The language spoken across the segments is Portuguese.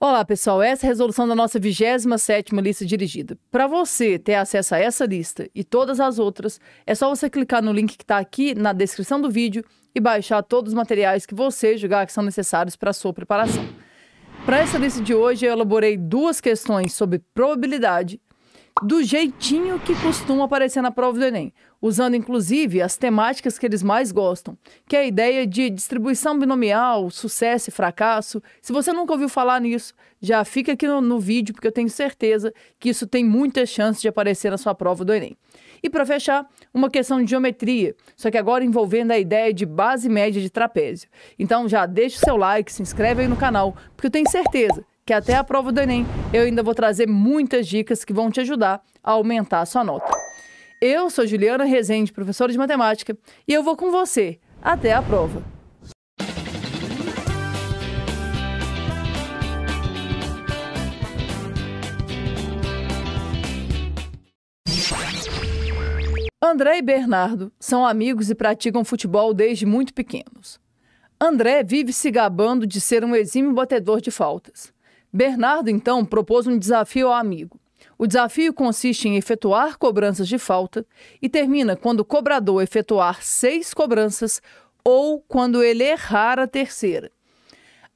Olá, pessoal. Essa é a resolução da nossa 27ª lista dirigida. Para você ter acesso a essa lista e todas as outras, é só você clicar no link que está aqui na descrição do vídeo e baixar todos os materiais que você julgar que são necessários para a sua preparação. Para essa lista de hoje, eu elaborei duas questões sobre probabilidade do jeitinho que costuma aparecer na prova do Enem usando inclusive as temáticas que eles mais gostam, que é a ideia de distribuição binomial, sucesso e fracasso. Se você nunca ouviu falar nisso, já fica aqui no, no vídeo, porque eu tenho certeza que isso tem muitas chances de aparecer na sua prova do Enem. E para fechar, uma questão de geometria, só que agora envolvendo a ideia de base média de trapézio. Então já deixa o seu like, se inscreve aí no canal, porque eu tenho certeza que até a prova do Enem eu ainda vou trazer muitas dicas que vão te ajudar a aumentar a sua nota. Eu sou Juliana Rezende, professora de matemática, e eu vou com você até a prova. André e Bernardo são amigos e praticam futebol desde muito pequenos. André vive se gabando de ser um exímio batedor de faltas. Bernardo, então, propôs um desafio ao amigo. O desafio consiste em efetuar cobranças de falta e termina quando o cobrador efetuar seis cobranças ou quando ele errar a terceira.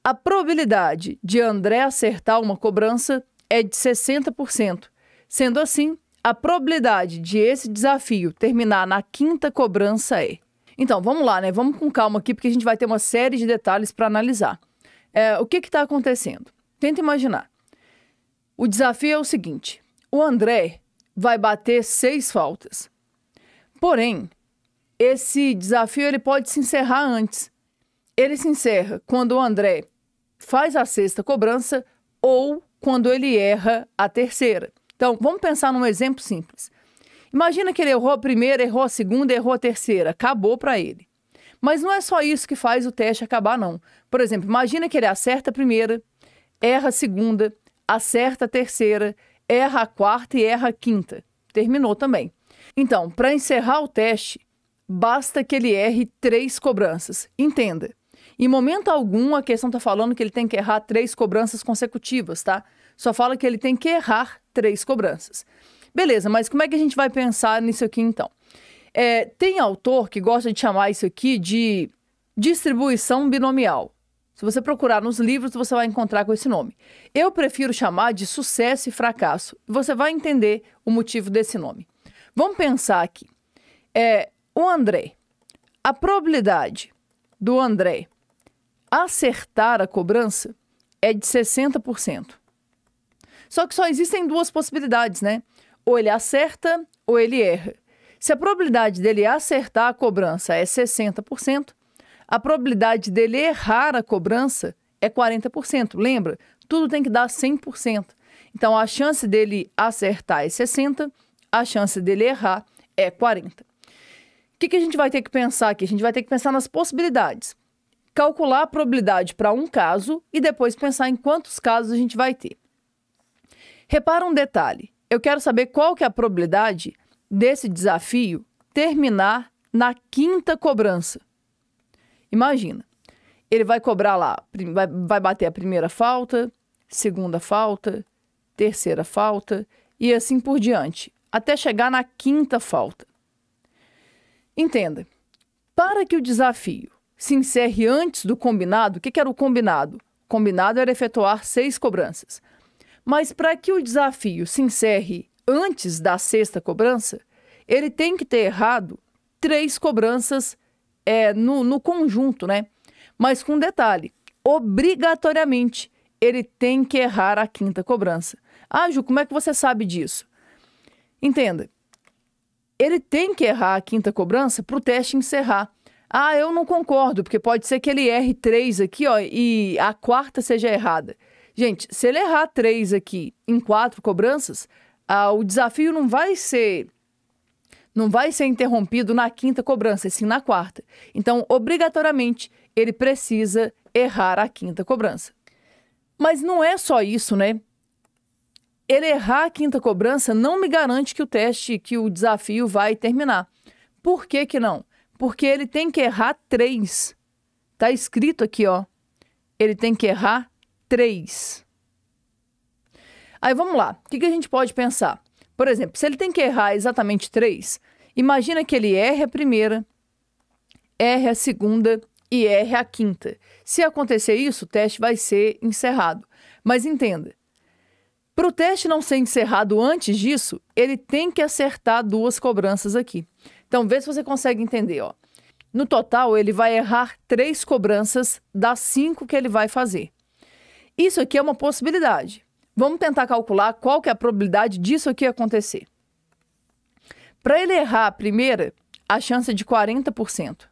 A probabilidade de André acertar uma cobrança é de 60%. Sendo assim, a probabilidade de esse desafio terminar na quinta cobrança é. Então, vamos lá, né? Vamos com calma aqui, porque a gente vai ter uma série de detalhes para analisar. É, o que está acontecendo? Tenta imaginar. O desafio é o seguinte: o André vai bater seis faltas. Porém, esse desafio ele pode se encerrar antes. Ele se encerra quando o André faz a sexta cobrança ou quando ele erra a terceira. Então, vamos pensar num exemplo simples. Imagina que ele errou a primeira, errou a segunda, errou a terceira. Acabou para ele. Mas não é só isso que faz o teste acabar, não. Por exemplo, imagina que ele acerta a primeira, erra a segunda, acerta a terceira erra a quarta e erra a quinta. Terminou também. Então, para encerrar o teste, basta que ele erre três cobranças. Entenda. Em momento algum, a questão está falando que ele tem que errar três cobranças consecutivas, tá? Só fala que ele tem que errar três cobranças. Beleza, mas como é que a gente vai pensar nisso aqui então? É, tem autor que gosta de chamar isso aqui de distribuição binomial. Se você procurar nos livros, você vai encontrar com esse nome. Eu prefiro chamar de sucesso e fracasso. Você vai entender o motivo desse nome. Vamos pensar aqui. É, o André, a probabilidade do André acertar a cobrança é de 60%. Só que só existem duas possibilidades, né? Ou ele acerta ou ele erra. Se a probabilidade dele acertar a cobrança é 60%, a probabilidade dele errar a cobrança é 40%. Lembra? Tudo tem que dar 100%. Então, a chance dele acertar é 60%, a chance dele errar é 40%. O que, que a gente vai ter que pensar aqui? A gente vai ter que pensar nas possibilidades. Calcular a probabilidade para um caso e depois pensar em quantos casos a gente vai ter. Repara um detalhe. Eu quero saber qual que é a probabilidade desse desafio terminar na quinta cobrança. Imagina, ele vai cobrar lá, vai, bater a primeira falta, segunda falta, terceira falta e assim por diante, até chegar na quinta falta. Entenda, para que o desafio se encerre antes do combinado, o que, que era o combinado? combinado era efetuar seis cobranças. Mas para que o desafio se encerre antes da sexta cobrança, ele tem que ter errado três cobranças é, no, no conjunto, né? Mas com um detalhe: obrigatoriamente ele tem que errar a quinta cobrança. Ah, Ju, como é que você sabe disso? Entenda. Ele tem que errar a quinta cobrança para o teste encerrar. Ah, eu não concordo, porque pode ser que ele erre três aqui, ó, e a quarta seja errada. Gente, se ele errar três aqui em quatro cobranças, ah, o desafio não vai ser não vai ser interrompido na quinta cobrança, e sim na quarta. Então, obrigatoriamente, ele precisa errar a quinta cobrança. Mas não é só isso, né? Ele errar a quinta cobrança não me garante que o teste, que o desafio vai terminar. Por que, que não? Porque ele tem que errar três. Tá escrito aqui, ó. Ele tem que errar três. Aí vamos lá. O que, que a gente pode pensar? Por exemplo, se ele tem que errar exatamente três, imagina que ele erre a primeira, erre a segunda e erre a quinta. Se acontecer isso, o teste vai ser encerrado. Mas entenda, para o teste não ser encerrado antes disso, ele tem que acertar duas cobranças aqui. Então, vê se você consegue entender. Ó. No total, ele vai errar três cobranças das cinco que ele vai fazer. Isso aqui é uma possibilidade. Vamos tentar calcular qual que é a probabilidade disso aqui acontecer. Para ele errar a primeira, a chance é de 40%.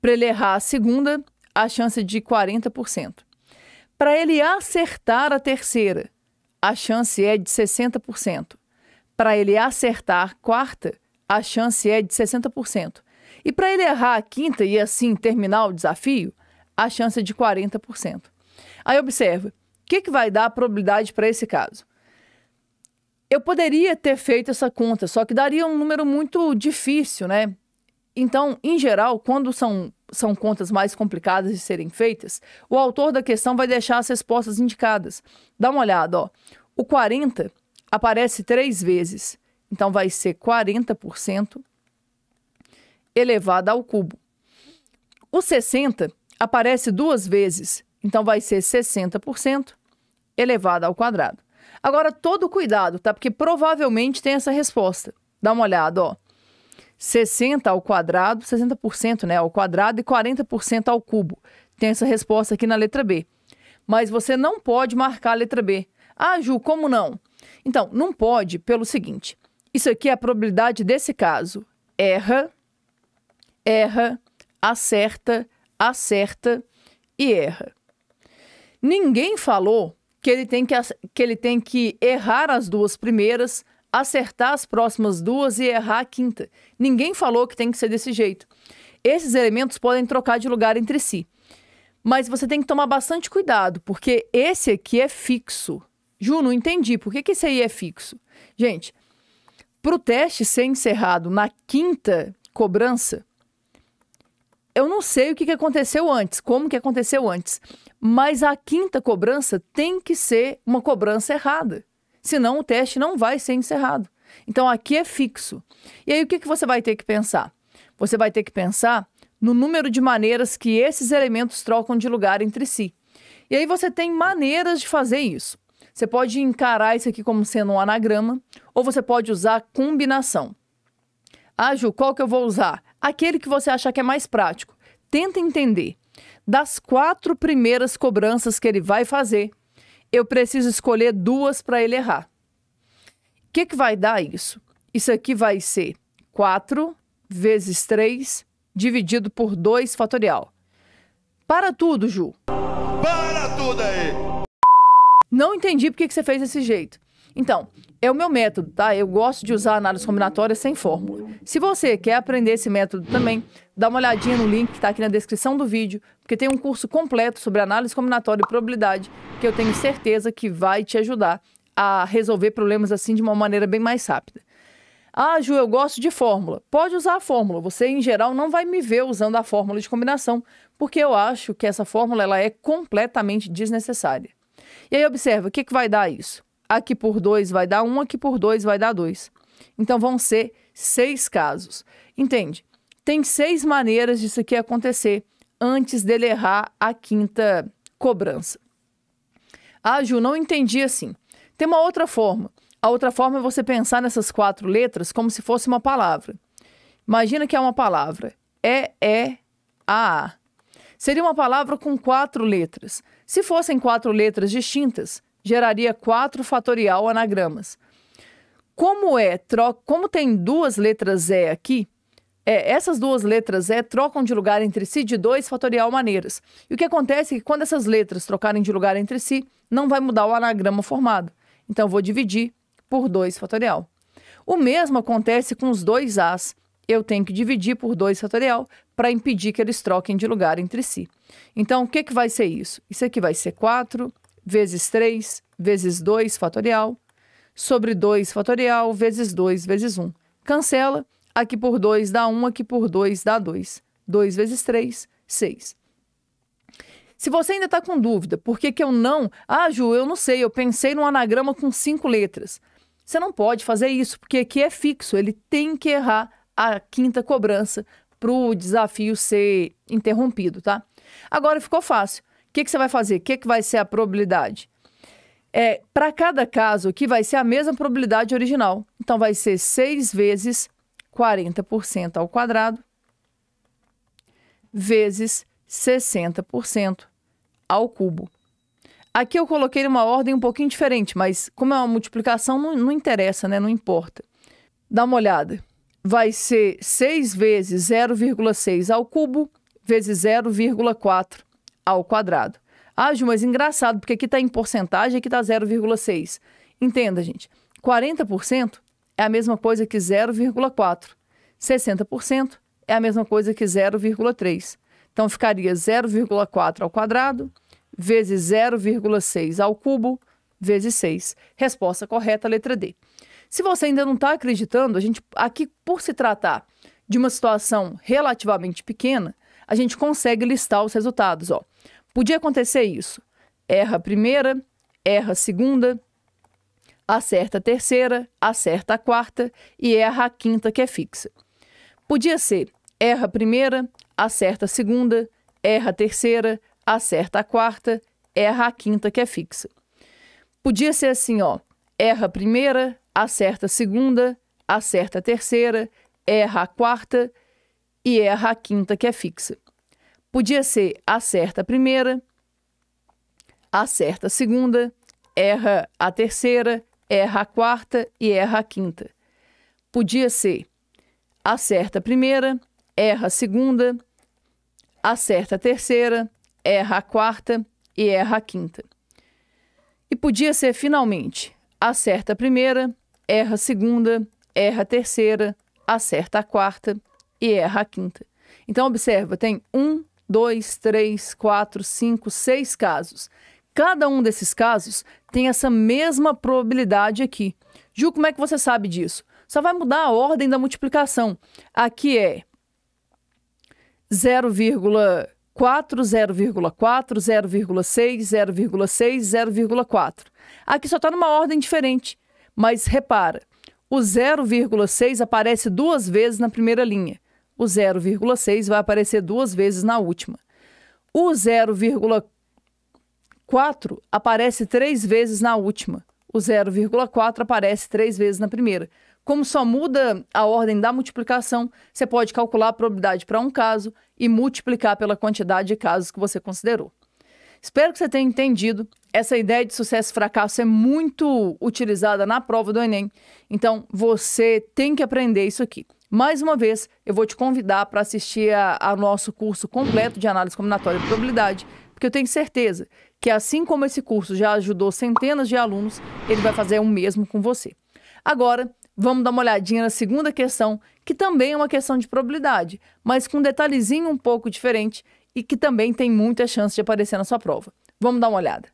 Para ele errar a segunda, a chance é de 40%. Para ele acertar a terceira, a chance é de 60%. Para ele acertar a quarta, a chance é de 60%. E para ele errar a quinta e assim terminar o desafio, a chance é de 40%. Aí observa, que, que vai dar a probabilidade para esse caso? Eu poderia ter feito essa conta, só que daria um número muito difícil, né? Então, em geral, quando são, são contas mais complicadas de serem feitas, o autor da questão vai deixar as respostas indicadas. Dá uma olhada, ó. O 40 aparece três vezes. Então, vai ser 40% elevado ao cubo. O 60 aparece duas vezes. Então vai ser 60% elevado ao quadrado. Agora, todo cuidado, tá? Porque provavelmente tem essa resposta. Dá uma olhada, ó. 60 ao quadrado, 60% né, ao quadrado e 40% ao cubo. Tem essa resposta aqui na letra B. Mas você não pode marcar a letra B. Ah, Ju, como não? Então, não pode pelo seguinte. Isso aqui é a probabilidade desse caso. Erra, erra, acerta, acerta e erra. Ninguém falou que ele tem que, que, ele tem que errar as duas primeiras, acertar as próximas duas e errar a quinta. Ninguém falou que tem que ser desse jeito. Esses elementos podem trocar de lugar entre si. Mas você tem que tomar bastante cuidado, porque esse aqui é fixo. Ju, não entendi. Por que, que esse aí é fixo? Gente, para o teste ser encerrado na quinta cobrança, eu não sei o que, aconteceu antes, como que aconteceu antes, mas a quinta cobrança tem que ser uma cobrança errada, senão o teste não vai ser encerrado. Então aqui é fixo. E aí o que, que você vai ter que pensar? Você vai ter que pensar no número de maneiras que esses elementos trocam de lugar entre si. E aí você tem maneiras de fazer isso. Você pode encarar isso aqui como sendo um anagrama, ou você pode usar combinação. Ah, Ju, qual que eu vou usar? aquele que você achar que é mais prático. Tenta entender. Das quatro primeiras cobranças que ele vai fazer, eu preciso escolher duas para ele errar. O que, que vai dar isso? Isso aqui vai ser 4 vezes 3 dividido por 2 fatorial. Para tudo, Ju. Para tudo aí. Não entendi por que você fez desse jeito. Então, é o meu método, tá? Eu gosto de usar análise combinatória sem fórmula. Se você quer aprender esse método também, dá uma olhadinha no link que está aqui na descrição do vídeo, porque tem um curso completo sobre análise combinatória e probabilidade que eu tenho certeza que vai te ajudar a resolver problemas assim de uma maneira bem mais rápida. Ah, Ju, eu gosto de fórmula. Pode usar a fórmula. Você, em geral, não vai me ver usando a fórmula de combinação, porque eu acho que essa fórmula ela é completamente desnecessária. E aí, observa, o que, que vai dar isso? aqui por 2 vai dar 1, um, aqui por 2 vai dar 2. Então vão ser seis casos. Entende? Tem seis maneiras disso aqui acontecer antes dele errar a quinta cobrança. Ah, Ju, não entendi assim. Tem uma outra forma. A outra forma é você pensar nessas quatro letras como se fosse uma palavra. Imagina que é uma palavra. E, E, A, A. Seria uma palavra com quatro letras. Se fossem quatro letras distintas, geraria 4 fatorial anagramas. Como é, troca, como tem duas letras E aqui, é, essas duas letras E trocam de lugar entre si de dois fatorial maneiras. E o que acontece é que quando essas letras trocarem de lugar entre si, não vai mudar o anagrama formado. Então, eu vou dividir por 2 fatorial. O mesmo acontece com os dois As. Eu tenho que dividir por 2 fatorial para impedir que eles troquem de lugar entre si. Então, o que, que vai ser isso? Isso aqui vai ser 4, vezes 3, vezes 2 fatorial, sobre 2 fatorial, vezes 2, vezes 1. Cancela, aqui por 2 dá 1, aqui por 2 dá 2. 2 vezes 3, 6. Se você ainda está com dúvida, por que, que eu não... Ah, Ju, eu não sei, eu pensei num anagrama com cinco letras. Você não pode fazer isso, porque aqui é fixo, ele tem que errar a quinta cobrança para o desafio ser interrompido, tá? Agora ficou fácil que, que você vai fazer? O que, que vai ser a probabilidade? É, Para cada caso aqui vai ser a mesma probabilidade original. Então, vai ser 6 vezes 40% ao quadrado vezes 60% ao cubo. Aqui eu coloquei uma ordem um pouquinho diferente, mas como é uma multiplicação, não, não interessa, né? não importa. Dá uma olhada. Vai ser 6 vezes 0,6 ao cubo vezes 0,4 ao quadrado. Ah, Ju, mas engraçado, porque aqui está em porcentagem, aqui está 0,6. Entenda, gente. 40% é a mesma coisa que 0,4. 60% é a mesma coisa que 0,3. Então, ficaria 0,4 ao quadrado vezes 0,6 ao cubo vezes 6. Resposta correta, letra D. Se você ainda não está acreditando, a gente aqui, por se tratar de uma situação relativamente pequena, a gente consegue listar os resultados. Ó. Podia acontecer isso. Erra a primeira, erra a segunda, acerta a terceira, acerta a quarta e erra a quinta, que é fixa. Podia ser erra a primeira, acerta a segunda, erra a terceira, acerta a quarta, erra a quinta, que é fixa. Podia ser assim, ó, erra a primeira, acerta a segunda, acerta a terceira, erra a quarta e erra a quinta, que é fixa. Podia ser acerta a primeira, acerta a segunda, erra a terceira, erra a quarta e erra a quinta. Podia ser acerta a primeira, erra a segunda, acerta a terceira, erra a quarta e erra a quinta. E podia ser finalmente acerta a primeira, erra a segunda, erra a terceira, acerta a quarta e erra a quinta. Então, observa, tem um, dois, três, quatro, cinco, seis casos. Cada um desses casos tem essa mesma probabilidade aqui. Ju, como é que você sabe disso? Só vai mudar a ordem da multiplicação. Aqui é 0,4, 0,4, 0,6, 0,6, 0,4. Aqui só está numa ordem diferente. Mas repara, o 0,6 aparece duas vezes na primeira linha o 0,6 vai aparecer duas vezes na última. O 0,4 aparece três vezes na última. O 0,4 aparece três vezes na primeira. Como só muda a ordem da multiplicação, você pode calcular a probabilidade para um caso e multiplicar pela quantidade de casos que você considerou. Espero que você tenha entendido. Essa ideia de sucesso e fracasso é muito utilizada na prova do Enem. Então, você tem que aprender isso aqui. Mais uma vez, eu vou te convidar para assistir ao nosso curso completo de análise combinatória e probabilidade, porque eu tenho certeza que, assim como esse curso já ajudou centenas de alunos, ele vai fazer o mesmo com você. Agora, vamos dar uma olhadinha na segunda questão, que também é uma questão de probabilidade, mas com um detalhezinho um pouco diferente e que também tem muita chance de aparecer na sua prova. Vamos dar uma olhada.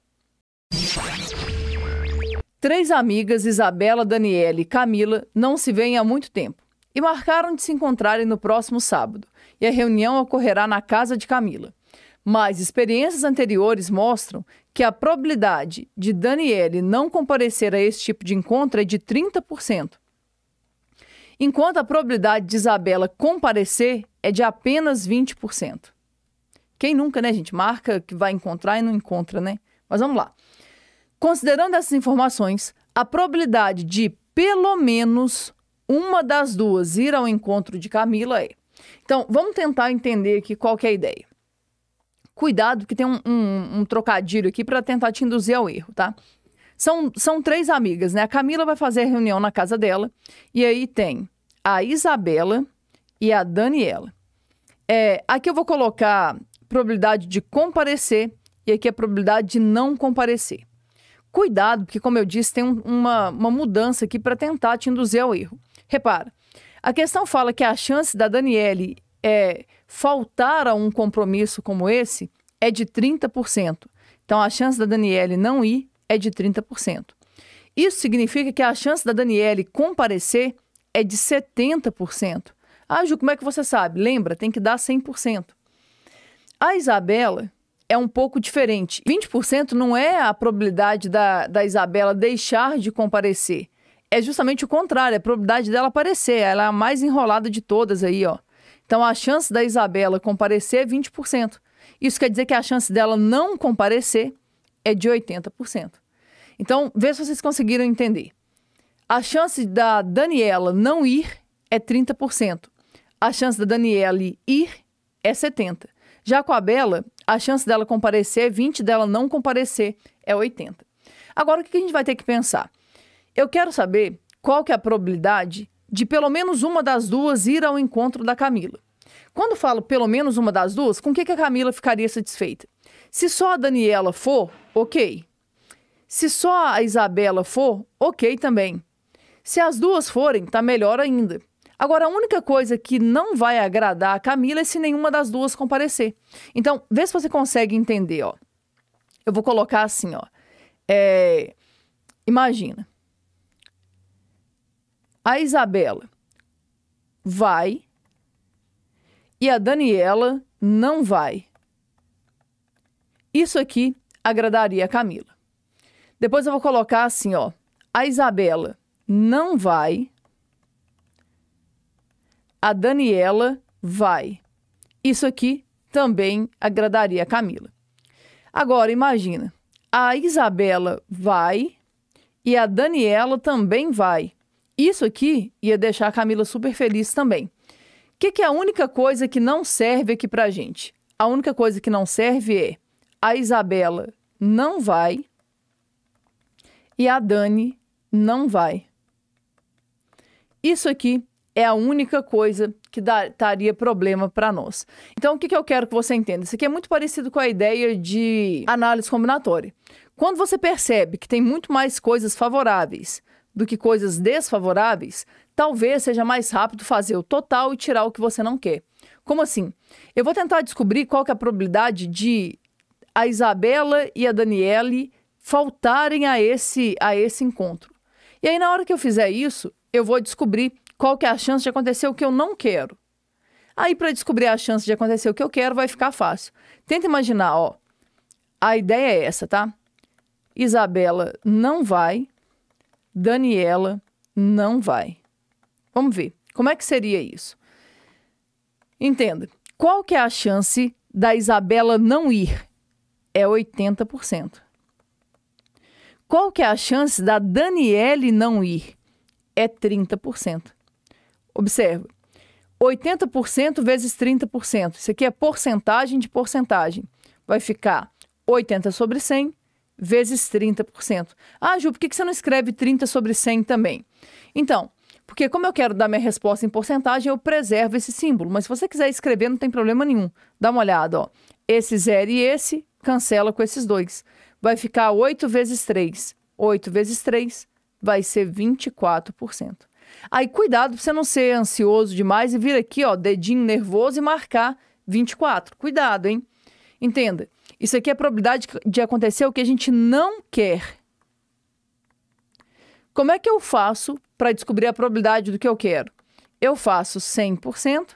Três amigas, Isabela, Daniela e Camila, não se veem há muito tempo e marcaram de se encontrarem no próximo sábado, e a reunião ocorrerá na casa de Camila. Mas experiências anteriores mostram que a probabilidade de Daniele não comparecer a esse tipo de encontro é de 30%, enquanto a probabilidade de Isabela comparecer é de apenas 20%. Quem nunca, né, gente? Marca que vai encontrar e não encontra, né? Mas vamos lá. Considerando essas informações, a probabilidade de pelo menos uma das duas ir ao encontro de Camila é. Então, vamos tentar entender aqui qual que é a ideia. Cuidado, que tem um, um, um trocadilho aqui para tentar te induzir ao erro, tá? São, são três amigas, né? A Camila vai fazer a reunião na casa dela. E aí tem a Isabela e a Daniela. É, aqui eu vou colocar probabilidade de comparecer e aqui a é probabilidade de não comparecer. Cuidado, porque, como eu disse, tem um, uma, uma mudança aqui para tentar te induzir ao erro. Repara, a questão fala que a chance da Daniele é, faltar a um compromisso como esse é de 30%. Então, a chance da Daniele não ir é de 30%. Isso significa que a chance da Daniele comparecer é de 70%. Ah, Ju, como é que você sabe? Lembra, tem que dar 100%. A Isabela é um pouco diferente. 20% não é a probabilidade da, da Isabela deixar de comparecer é justamente o contrário, é a probabilidade dela aparecer. Ela é a mais enrolada de todas aí, ó. Então a chance da Isabela comparecer é 20%. Isso quer dizer que a chance dela não comparecer é de 80%. Então, vê se vocês conseguiram entender. A chance da Daniela não ir é 30%. A chance da Daniela ir é 70%. Já com a Bela, a chance dela comparecer é 20%, dela não comparecer é 80%. Agora, o que a gente vai ter que pensar? Eu quero saber qual que é a probabilidade de pelo menos uma das duas ir ao encontro da Camila. Quando falo pelo menos uma das duas, com o que, que a Camila ficaria satisfeita? Se só a Daniela for, ok. Se só a Isabela for, ok também. Se as duas forem, tá melhor ainda. Agora, a única coisa que não vai agradar a Camila é se nenhuma das duas comparecer. Então, vê se você consegue entender, ó. Eu vou colocar assim, ó. É... Imagina, a Isabela vai e a Daniela não vai. Isso aqui agradaria a Camila. Depois eu vou colocar assim, ó. A Isabela não vai. A Daniela vai. Isso aqui também agradaria a Camila. Agora imagina, a Isabela vai e a Daniela também vai. Isso aqui ia deixar a Camila super feliz também. O que, que é a única coisa que não serve aqui pra gente? A única coisa que não serve é a Isabela não vai e a Dani não vai. Isso aqui é a única coisa que daria problema para nós. Então, o que, que eu quero que você entenda? Isso aqui é muito parecido com a ideia de análise combinatória. Quando você percebe que tem muito mais coisas favoráveis do que coisas desfavoráveis, talvez seja mais rápido fazer o total e tirar o que você não quer. Como assim? Eu vou tentar descobrir qual que é a probabilidade de a Isabela e a Daniele faltarem a esse, a esse encontro. E aí, na hora que eu fizer isso, eu vou descobrir qual que é a chance de acontecer o que eu não quero. Aí, para descobrir a chance de acontecer o que eu quero, vai ficar fácil. Tenta imaginar, ó. A ideia é essa, tá? Isabela não vai, Daniela não vai. Vamos ver. Como é que seria isso? Entenda. Qual que é a chance da Isabela não ir? É 80%. Qual que é a chance da Daniele não ir? É 30%. Observa. 80% vezes 30%. Isso aqui é porcentagem de porcentagem. Vai ficar 80 sobre 100 vezes 30%. Ah, Ju, por que você não escreve 30 sobre 100 também? Então, porque como eu quero dar minha resposta em porcentagem, eu preservo esse símbolo. Mas se você quiser escrever, não tem problema nenhum. Dá uma olhada, ó. Esse zero e esse, cancela com esses dois. Vai ficar 8 vezes 3. 8 vezes 3 vai ser 24%. Aí, cuidado para você não ser ansioso demais e vir aqui, ó, dedinho nervoso e marcar 24. Cuidado, hein? Entenda. Isso aqui é a probabilidade de acontecer o que a gente não quer. Como é que eu faço para descobrir a probabilidade do que eu quero? Eu faço 100%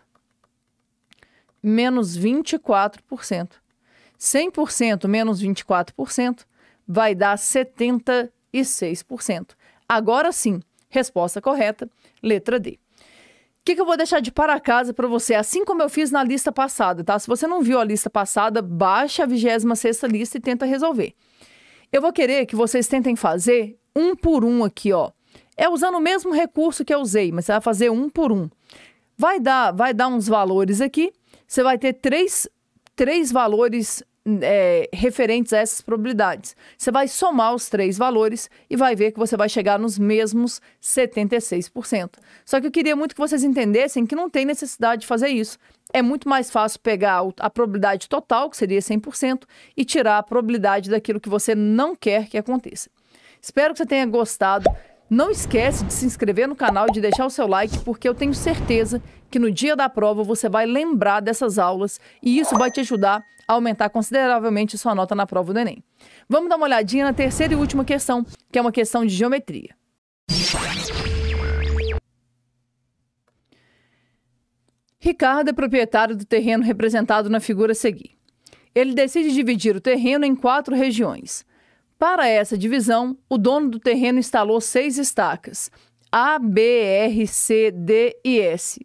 menos 24%. 100% menos 24% vai dar 76%. Agora sim, resposta correta, letra D que, que eu vou deixar de para casa para você? Assim como eu fiz na lista passada, tá? Se você não viu a lista passada, baixa a 26 lista e tenta resolver. Eu vou querer que vocês tentem fazer um por um aqui, ó. É usando o mesmo recurso que eu usei, mas você vai fazer um por um. Vai dar, vai dar uns valores aqui. Você vai ter três, três valores é, referentes a essas probabilidades. Você vai somar os três valores e vai ver que você vai chegar nos mesmos 76%. Só que eu queria muito que vocês entendessem que não tem necessidade de fazer isso. É muito mais fácil pegar a probabilidade total, que seria 100%, e tirar a probabilidade daquilo que você não quer que aconteça. Espero que você tenha gostado. Não esquece de se inscrever no canal e de deixar o seu like, porque eu tenho certeza que no dia da prova você vai lembrar dessas aulas e isso vai te ajudar a aumentar consideravelmente sua nota na prova do Enem. Vamos dar uma olhadinha na terceira e última questão, que é uma questão de geometria. Ricardo é proprietário do terreno representado na figura a seguir. Ele decide dividir o terreno em quatro regiões: para essa divisão, o dono do terreno instalou seis estacas, A, B, R, C, D e S,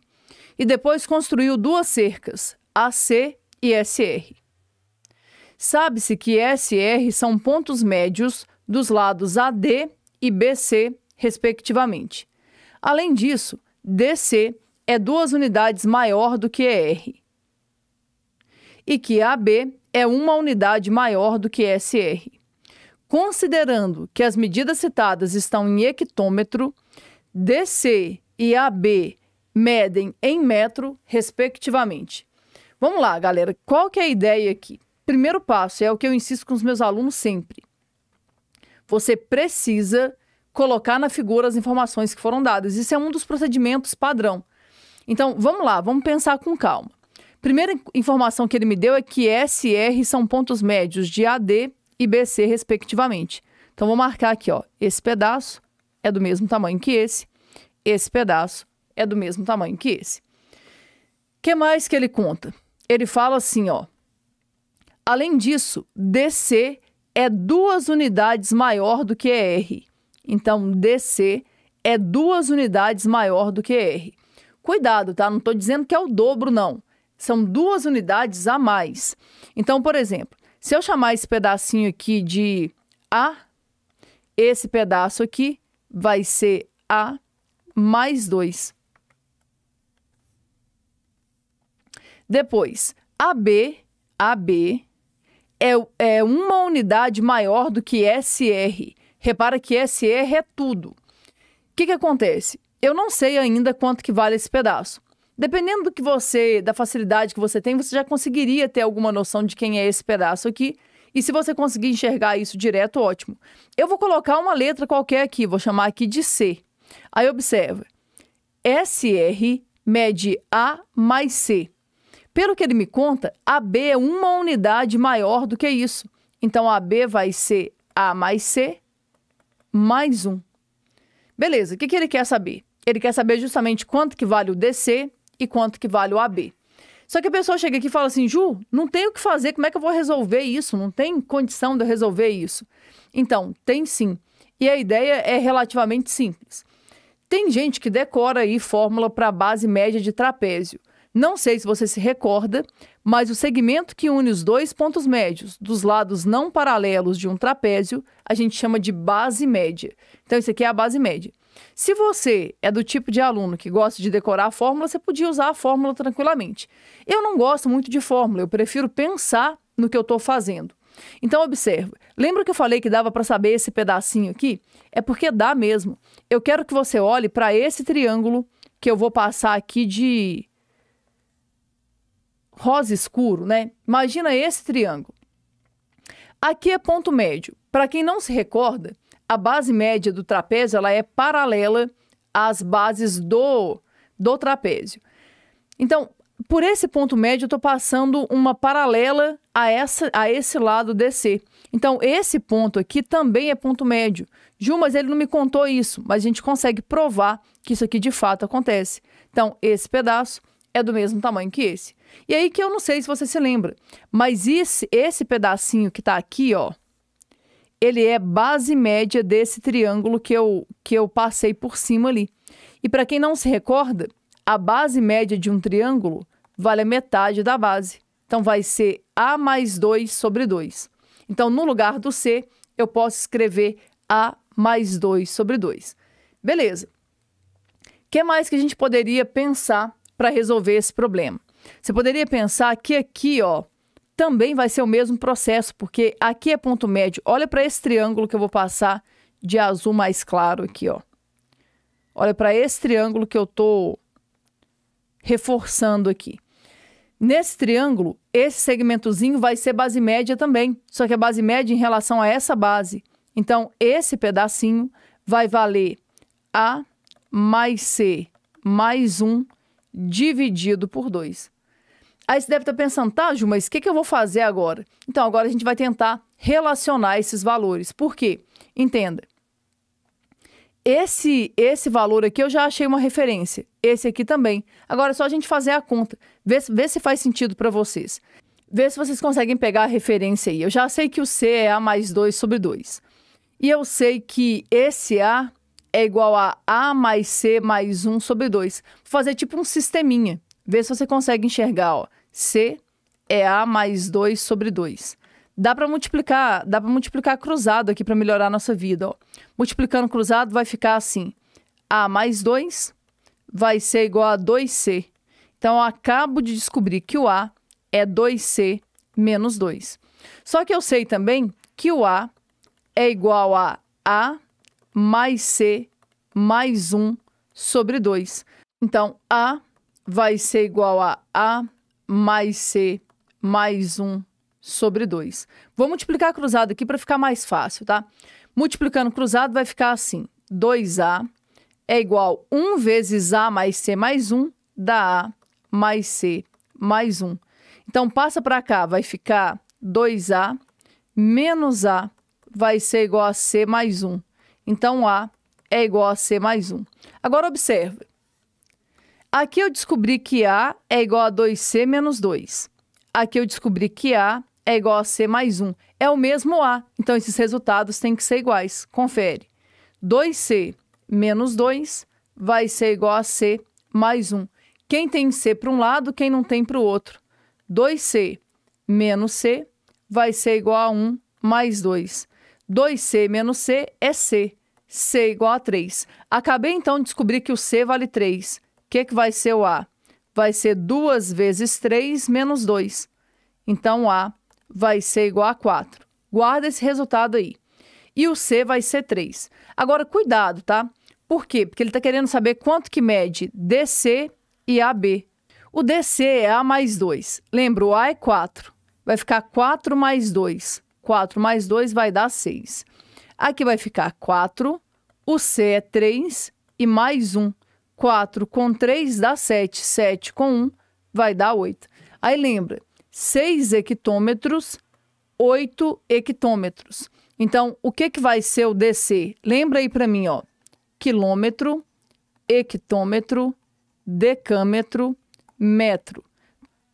e depois construiu duas cercas, AC e SR. Sabe-se que SR são pontos médios dos lados AD e BC, respectivamente. Além disso, DC é duas unidades maior do que ER. E que AB é uma unidade maior do que SR. Considerando que as medidas citadas estão em hectômetro, DC e AB medem em metro, respectivamente. Vamos lá, galera. Qual que é a ideia aqui? Primeiro passo é o que eu insisto com os meus alunos sempre. Você precisa colocar na figura as informações que foram dadas. Isso é um dos procedimentos padrão. Então, vamos lá, vamos pensar com calma. Primeira informação que ele me deu é que SR são pontos médios de AD e BC, respectivamente. Então, vou marcar aqui, ó. Esse pedaço é do mesmo tamanho que esse. Esse pedaço é do mesmo tamanho que esse. O que mais que ele conta? Ele fala assim, ó. Além disso, DC é duas unidades maior do que R. Então, DC é duas unidades maior do que R. Cuidado, tá? Não estou dizendo que é o dobro, não. São duas unidades a mais. Então, por exemplo, se eu chamar esse pedacinho aqui de A, esse pedaço aqui vai ser A mais 2. Depois, AB, AB é, é uma unidade maior do que SR. Repara que SR é tudo. O que, que acontece? Eu não sei ainda quanto que vale esse pedaço. Dependendo do que você, da facilidade que você tem, você já conseguiria ter alguma noção de quem é esse pedaço aqui. E se você conseguir enxergar isso direto, ótimo. Eu vou colocar uma letra qualquer aqui, vou chamar aqui de C. Aí observa. SR mede A mais C. Pelo que ele me conta, AB é uma unidade maior do que isso. Então, AB vai ser A mais C mais 1. Beleza, o que, que ele quer saber? Ele quer saber justamente quanto que vale o DC e quanto que vale o AB. Só que a pessoa chega aqui e fala assim, Ju, não tem o que fazer, como é que eu vou resolver isso? Não tem condição de eu resolver isso. Então, tem sim. E a ideia é relativamente simples. Tem gente que decora aí fórmula para a base média de trapézio. Não sei se você se recorda, mas o segmento que une os dois pontos médios dos lados não paralelos de um trapézio, a gente chama de base média. Então, isso aqui é a base média. Se você é do tipo de aluno que gosta de decorar a fórmula, você podia usar a fórmula tranquilamente. Eu não gosto muito de fórmula, eu prefiro pensar no que eu estou fazendo. Então, observe. Lembra que eu falei que dava para saber esse pedacinho aqui? É porque dá mesmo. Eu quero que você olhe para esse triângulo que eu vou passar aqui de rosa escuro, né? Imagina esse triângulo. Aqui é ponto médio. Para quem não se recorda, a base média do trapézio ela é paralela às bases do, do trapézio. Então, por esse ponto médio, eu estou passando uma paralela a, essa, a esse lado DC. Então, esse ponto aqui também é ponto médio. Ju, mas ele não me contou isso, mas a gente consegue provar que isso aqui de fato acontece. Então, esse pedaço é do mesmo tamanho que esse. E aí que eu não sei se você se lembra, mas esse, esse pedacinho que está aqui, ó, ele é base média desse triângulo que eu, que eu passei por cima ali. E para quem não se recorda, a base média de um triângulo vale a metade da base. Então, vai ser A mais 2 sobre 2. Então, no lugar do C, eu posso escrever A mais 2 sobre 2. Beleza. O que mais que a gente poderia pensar para resolver esse problema? Você poderia pensar que aqui, ó, também vai ser o mesmo processo, porque aqui é ponto médio. Olha para esse triângulo que eu vou passar de azul mais claro aqui, ó. Olha para esse triângulo que eu tô reforçando aqui. Nesse triângulo, esse segmentozinho vai ser base média também, só que a é base média em relação a essa base. Então, esse pedacinho vai valer A mais C mais 1 dividido por 2. Aí você deve estar tá pensando, tá, Ju, mas o que, que eu vou fazer agora? Então, agora a gente vai tentar relacionar esses valores. Por quê? Entenda. Esse, esse valor aqui eu já achei uma referência. Esse aqui também. Agora é só a gente fazer a conta. Vê, vê se faz sentido para vocês. Vê se vocês conseguem pegar a referência aí. Eu já sei que o C é A mais 2 sobre 2. E eu sei que esse A é igual a A mais C mais 1 sobre 2. Vou fazer tipo um sisteminha. Vê se você consegue enxergar. Ó. C é A mais 2 sobre 2. Dá para multiplicar, dá para multiplicar cruzado aqui para melhorar a nossa vida. Ó. Multiplicando cruzado vai ficar assim: A mais 2 vai ser igual a 2C. Então, eu acabo de descobrir que o A é 2C menos 2. Só que eu sei também que o A é igual a A mais C mais 1 sobre 2. Então, A vai ser igual a A mais C mais 1 sobre 2. Vou multiplicar cruzado aqui para ficar mais fácil, tá? Multiplicando cruzado vai ficar assim: 2A é igual 1 vezes A mais C mais 1 dá A mais C mais 1. Então, passa para cá, vai ficar 2A menos A vai ser igual a C mais 1. Então, A é igual a C mais 1. Agora, observe. Aqui eu descobri que A é igual a 2C menos 2. Aqui eu descobri que A é igual a C mais 1. É o mesmo A, então esses resultados têm que ser iguais. Confere. 2C menos 2 vai ser igual a C mais 1. Quem tem C para um lado, quem não tem para o outro. 2C menos C vai ser igual a 1 mais 2. 2C menos C é C. C é igual a 3. Acabei, então, de descobrir que o C vale 3 que, que vai ser o A? Vai ser 2 vezes 3 menos 2. Então, A vai ser igual a 4. Guarda esse resultado aí. E o C vai ser 3. Agora, cuidado, tá? Por quê? Porque ele está querendo saber quanto que mede DC e AB. O DC é A mais 2. Lembra, o A é 4. Vai ficar 4 mais 2. 4 mais 2 vai dar 6. Aqui vai ficar 4, o C é 3 e mais 1. 4 com 3 dá 7, 7 com 1 vai dar 8. Aí lembra, 6 hectômetros, 8 hectômetros. Então, o que, que vai ser o DC? Lembra aí para mim, ó. Quilômetro, hectômetro, decâmetro, metro.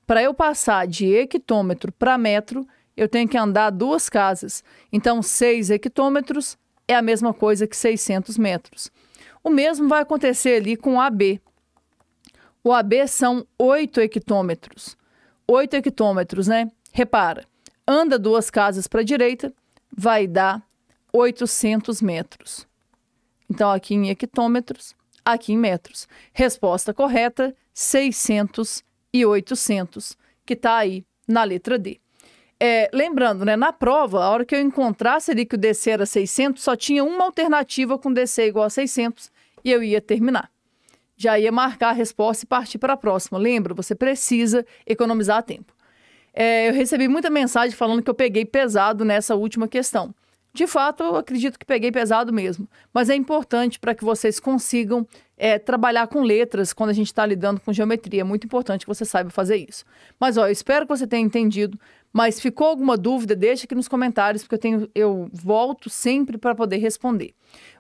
Para eu passar de hectômetro para metro, eu tenho que andar duas casas. Então, 6 hectômetros é a mesma coisa que 600 metros. O mesmo vai acontecer ali com o AB. O AB são 8 hectômetros. 8 hectômetros, né? Repara, anda duas casas para a direita, vai dar 800 metros. Então, aqui em hectômetros, aqui em metros. Resposta correta, 600 e 800, que está aí na letra D. É, lembrando, né, na prova, a hora que eu encontrasse ali que o DC era 600, só tinha uma alternativa com DC igual a 600, e eu ia terminar. Já ia marcar a resposta e partir para a próxima. Lembra, você precisa economizar tempo. É, eu recebi muita mensagem falando que eu peguei pesado nessa última questão de fato, eu acredito que peguei pesado mesmo. Mas é importante para que vocês consigam é, trabalhar com letras quando a gente está lidando com geometria. É muito importante que você saiba fazer isso. Mas, ó, eu espero que você tenha entendido. Mas ficou alguma dúvida, deixa aqui nos comentários, porque eu, tenho, eu volto sempre para poder responder.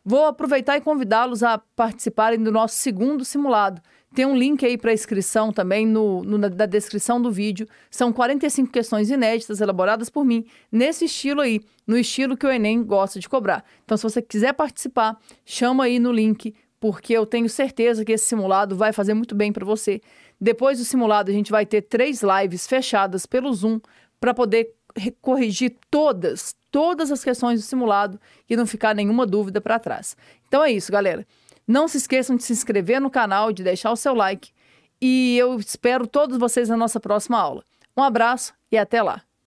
Vou aproveitar e convidá-los a participarem do nosso segundo simulado, tem um link aí para inscrição também no, no, na, na descrição do vídeo. São 45 questões inéditas elaboradas por mim, nesse estilo aí, no estilo que o Enem gosta de cobrar. Então, se você quiser participar, chama aí no link, porque eu tenho certeza que esse simulado vai fazer muito bem para você. Depois do simulado, a gente vai ter três lives fechadas pelo Zoom para poder corrigir todas, todas as questões do simulado e não ficar nenhuma dúvida para trás. Então é isso, galera. Não se esqueçam de se inscrever no canal, de deixar o seu like. E eu espero todos vocês na nossa próxima aula. Um abraço e até lá!